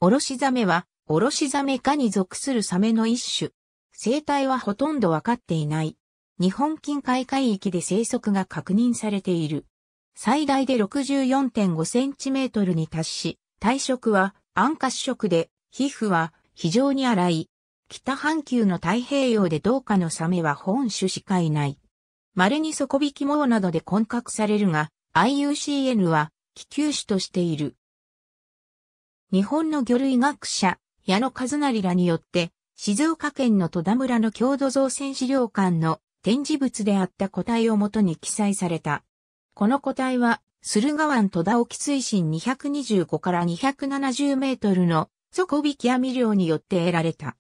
おろしザメは、おろしザメ科に属するサメの一種。生態はほとんどわかっていない。日本近海海域で生息が確認されている。最大で64.5センチメートルに達し、体色は暗褐色で、皮膚は非常に荒い。北半球の太平洋で同化のサメは本種しかいない。稀に底引き網などで混獲されるが、IUCN は気球種としている。日本の魚類学者、矢野和成らによって、静岡県の戸田村の郷土造船資料館の展示物であった個体をもとに記載された。この個体は、駿河湾戸田沖水深225から270メートルの底引き網漁によって得られた。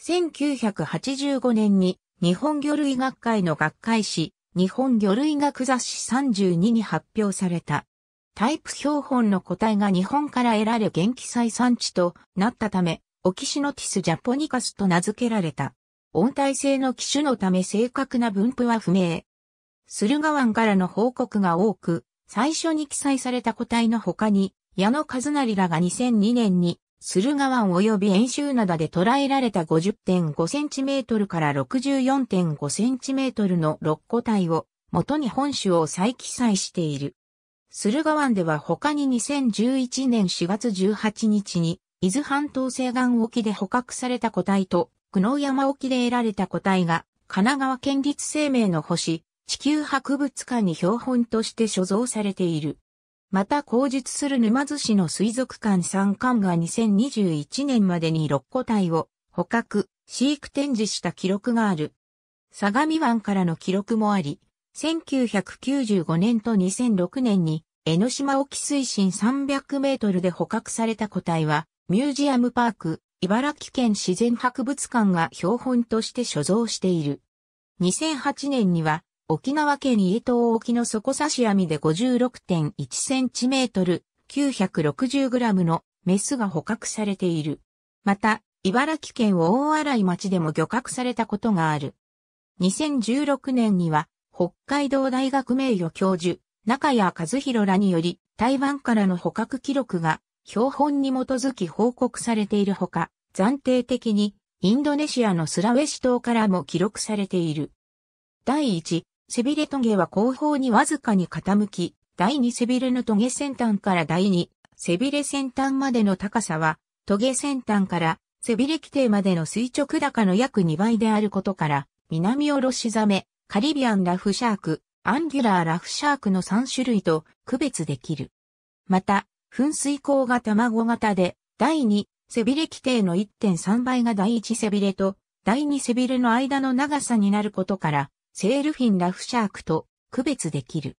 1985年に日本魚類学会の学会誌、日本魚類学雑誌32に発表された。タイプ標本の個体が日本から得られ元気採産地となったため、オキシノティス・ジャポニカスと名付けられた。温帯性の機種のため正確な分布は不明。駿河湾からの報告が多く、最初に記載された個体の他に、矢野和成らが2002年に、駿河湾及び遠州灘で捉えられた 50.5cm から 64.5cm の6個体を、元に本種を再記載している。駿河湾では他に2011年4月18日に、伊豆半島西岸沖で捕獲された個体と、久能山沖で得られた個体が、神奈川県立生命の星、地球博物館に標本として所蔵されている。また、口述する沼津市の水族館三観が2021年までに6個体を捕獲、飼育展示した記録がある。相模湾からの記録もあり、1995年と2006年に江ノ島沖水深300メートルで捕獲された個体は、ミュージアムパーク、茨城県自然博物館が標本として所蔵している。2008年には、沖縄県伊江島沖の底差し網で56.1センチメートル、960グラムのメスが捕獲されている。また、茨城県大洗町でも漁獲されたことがある。2016年には、北海道大学名誉教授、中谷和弘らにより、台湾からの捕獲記録が標本に基づき報告されているほか、暫定的にインドネシアのスラウェシ島からも記録されている。第1、背びれトゲは後方にわずかに傾き、第2背びれのトゲ先端から第2、背びれ先端までの高さは、トゲ先端から背びれ規定までの垂直高の約2倍であることから、南おろしザメ、カリビアンラフシャーク、アンギュラーラフシャークの3種類と区別できる。また、噴水口が卵型で、第2、背びれ規定の1.3倍が第1背びれと、第2背びれの間の長さになることから、セールフィンラフシャークと区別できる。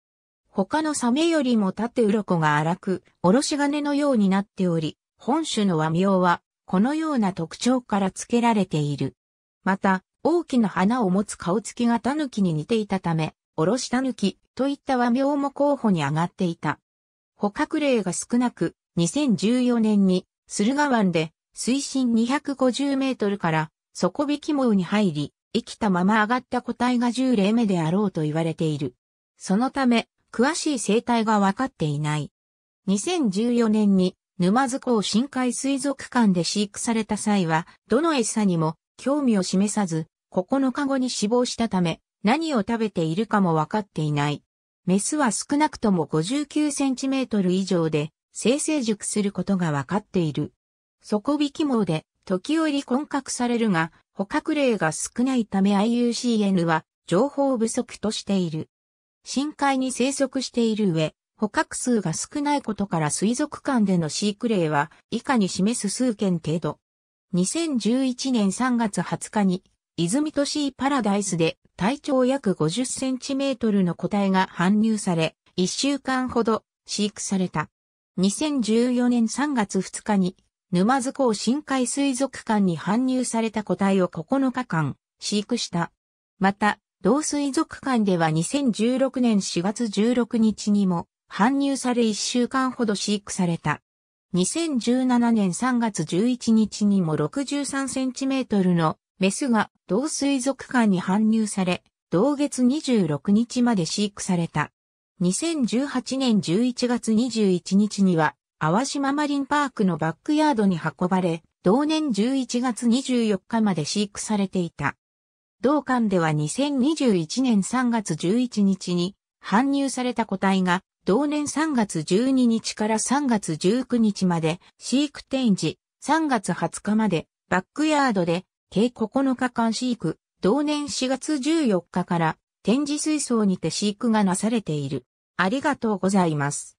他のサメよりも縦鱗が荒く、おろし金のようになっており、本種の和名は、このような特徴から付けられている。また、大きな花を持つ顔つきが狸に似ていたため、おろしキといった和名も候補に上がっていた。捕獲例が少なく、2014年に駿河湾で水深250メートルから底引き網に入り、生きたまま上がった個体が10例目であろうと言われている。そのため、詳しい生態が分かっていない。2014年に沼津港深海水族館で飼育された際は、どの餌にも興味を示さず、9日後に死亡したため、何を食べているかも分かっていない。メスは少なくとも5 9トル以上で、生成熟することが分かっている。底引き網で、時折混獲されるが、捕獲例が少ないため IUCN は情報不足としている。深海に生息している上、捕獲数が少ないことから水族館での飼育例は以下に示す数件程度。2011年3月20日に泉都市パラダイスで体長約50センチメートルの個体が搬入され、1週間ほど飼育された。2014年3月2日に沼津港深海水族館に搬入された個体を9日間飼育した。また、同水族館では2016年4月16日にも搬入され1週間ほど飼育された。2017年3月11日にも63センチメートルのメスが同水族館に搬入され、同月26日まで飼育された。2018年11月21日には、淡島マリンパークのバックヤードに運ばれ、同年11月24日まで飼育されていた。同館では2021年3月11日に搬入された個体が同年3月12日から3月19日まで飼育展示、3月20日までバックヤードで計9日間飼育、同年4月14日から展示水槽にて飼育がなされている。ありがとうございます。